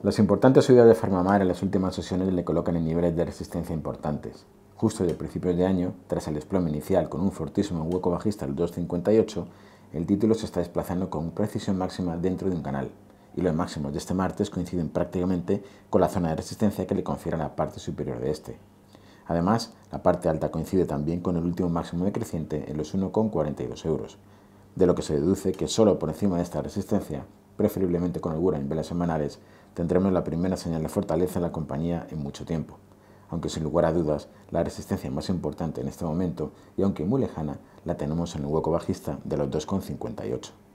Las importantes subidas de Farmamar en las últimas sesiones le colocan en niveles de resistencia importantes. Justo desde principios de año, tras el desplome inicial con un fortísimo hueco bajista al 258, el título se está desplazando con precisión máxima dentro de un canal, y los máximos de este martes coinciden prácticamente con la zona de resistencia que le confiere la parte superior de este. Además, la parte alta coincide también con el último máximo decreciente en los 1,42 euros, de lo que se deduce que solo por encima de esta resistencia preferiblemente con holgura en velas semanales, tendremos la primera señal de fortaleza en la compañía en mucho tiempo. Aunque sin lugar a dudas, la resistencia más importante en este momento, y aunque muy lejana, la tenemos en el hueco bajista de los 2,58.